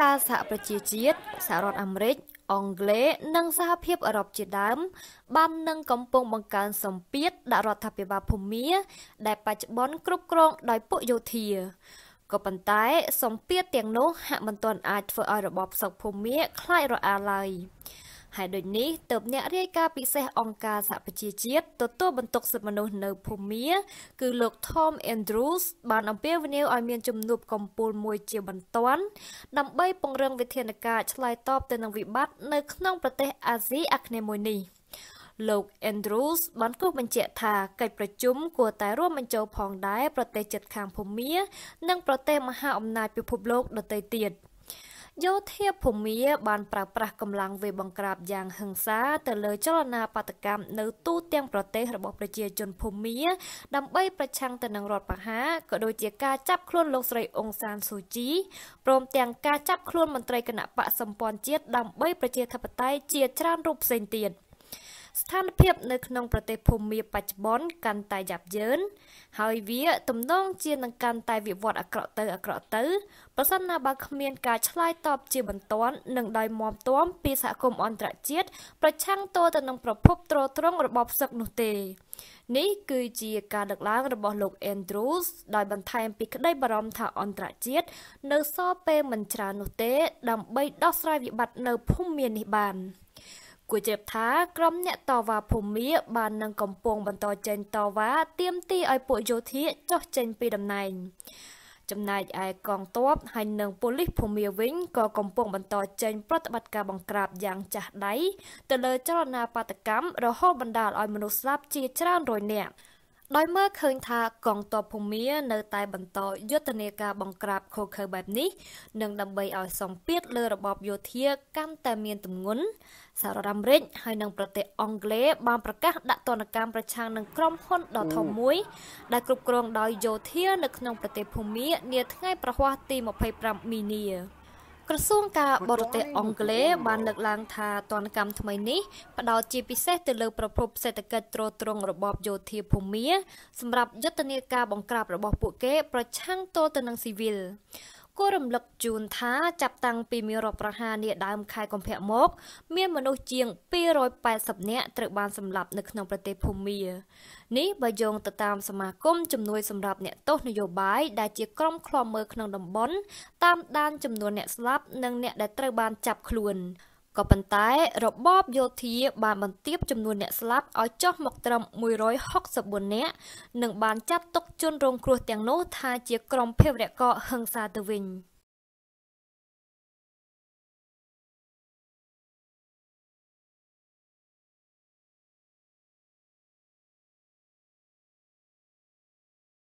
ការសហប្រជាជាតិសហរដ្ឋអាមេរិកអង់គ្លេសនិងសហភាពអឺរ៉ុបជាដើមបាននឹងកំពុងបង្កើនសម្ពាធដាក់រដ្ឋាភិបាលភូមា ដែលបច្ចុប្បន្នគ្រប់គ្រងដោយពួកយោធាក៏ប៉ុន្តែសម្ពាធទាំងនោះហាក់មិនទាន់អាចធ្វើឲ្យរបបសឹកភូមាคลายរអាឡើយ។ហើយដូចនេះទៅអ្នករាយការណ៍ពិសេសអង្គការសហប្រជាជាតិទទួលបន្ទុកសិទ្ធិមនុស្សនៅភូមា គឺលោក Tom Andrews បានអំពាវនាវឲ្យមានជំនួបកំពូលមួយជា បន្ទាន់ដើម្បីពង្រឹងវិធានការឆ្លើយតបទៅនឹងវិបត្តិនៅក្នុង ប្រទេសអាស៊ីអាគ្នេយ៍មួយនេះលោក Andrews បានគូសបញ្ជាក់ថាកិច្ចប្រជុំគួរតែរួមបញ្ចូលផងដែរប្រទេសជិតខាងភូមា និងប្រទេសមហាអំណាចពិភពលោកដទៃទៀត។យោធាភូមា បានប្រើប្រាស់កម្លាំងវេបង្ក្រាបយ៉ាងហិង្សា ទៅលើចលនាបាតកម្មនៅទូទាំងប្រទេសរបស់ប្រជាជនភូមាដើម្បីប្រឆាំងទៅនឹងរដ្ឋបហាក៏ដូចជាការចាប់ខ្លួនលោកស្រីអ៊ុងសានស៊ូជីព្រមទាំងការចាប់ខ្លួនមន្ត្រីគណៈបកសម្ព័ន្ធជាតិដើម្បីប្រជាធិបតេយ្យជាច្រើនរូបផ្សេងទៀត។ស្ថានភាពនៅក្នុងប្រទេសភូមាបច្ចុប្បន្នកាន់តែយ៉ាប់យ៉ឺនហើយវាទំនងជានឹងកាន់តែវិវត្តអាក្រក់ទៅអាក្រក់ទៅប្រសិនណាបើគ្មានការឆ្លើយតបជាបន្ទាន់និងដោយមាំទាំពីសហគមន៍អន្តរជាតិប្រឆាំងទល់ទៅនឹងប្រភពទ្រទ្រង់របបសឹកនោះទេនេះគឺជាការលើកឡើងរបស់លោក Andrews ដោយបន្ថែមពីក្តីបារម្ភថាអន្តរជាតិនៅសល់ពេលមិនច្រើននោះទេ ដើម្បីដោះស្រាយវិបត្តិនៅភូមិមាននេះបាន។គួរជ្រាបថាក្រុមអ្នកតវ៉ាភូមាបាននឹងកំពុងបន្តចេញតវ៉ាទាមទារឲ្យពួកយោធាចុះចេញពីតំណែងចំណែកឯកងទ័ពហើយនិងប៉ូលីសភូមាវិញក៏កំពុងបន្តចេញប្រតិបត្តិការបង្ក្រាបយ៉ាងចាស់ដៃទៅលើចលនាបាតកម្មរហូតបណ្ដាលឲ្យមនុស្សស្លាប់ជាច្រើនរយនាក់។ដោយមើលឃើញថាកងទ័ពភូមានៅតែបន្តយុទ្ធនាការបង្ក្រាបខូខើបែបនេះនិងដើម្បីឲ្យសម្ពាធលើរបបយោធាកាន់តែមានទម្ងន់សហរដ្ឋអាមេរិកហើយនិងប្រទេសអង់គ្លេសបានប្រកាសដាក់ទណ្ឌកម្មប្រឆាំងនឹងក្រុមហ៊ុនដ៏ធំមួយ ដែលគ្រប់គ្រងដោយយោធានៅក្នុងប្រទេសភូមា នាថ្ងៃប្រហ័សទី25មីនាក្រសួងការបរទេសអង់គ្លេសបានលើកឡើងថាទនកម្មថ្មីនេះផ្ដោតជាពិសេសទៅលើប្រភពសេដ្ឋកិច្ចទ្រទ្រង់របបយោធាភូមិសម្រាប់យុទ្ធនាការបង្ក្រាបរបស់ពួកគេប្រឆាំងទល់ទៅនឹងស៊ីវិលគួររំលឹកជូនថាចាប់តាំងពីមានរដ្ឋប្រហារនាដើមខែកុម្ភៈមក មានមនុស្សជាង280នាក់ត្រូវបានសម្លាប់នៅក្នុងប្រទេសភូមានេះបើយោងទៅតាមសមាគមជំនួយសម្រាប់អ្នកទោសនយោបាយដែលជាក្រុមឃ្លាំមើលក្នុងតំបន់តាមដានចំនួនអ្នកស្លាប់និងអ្នកដែលត្រូវបានចាប់ខ្លួន។ក៏ប៉ុន្តែរបបយោធា បានបន្ទាបចំនួនអ្នកស្លាប់ឲ្យចុះមកត្រឹម164នាក់និង បានចាត់ទុកជនរងគ្រោះទាំងនោះថាជាក្រុមភេរវករហិង្សាទៅវិញ។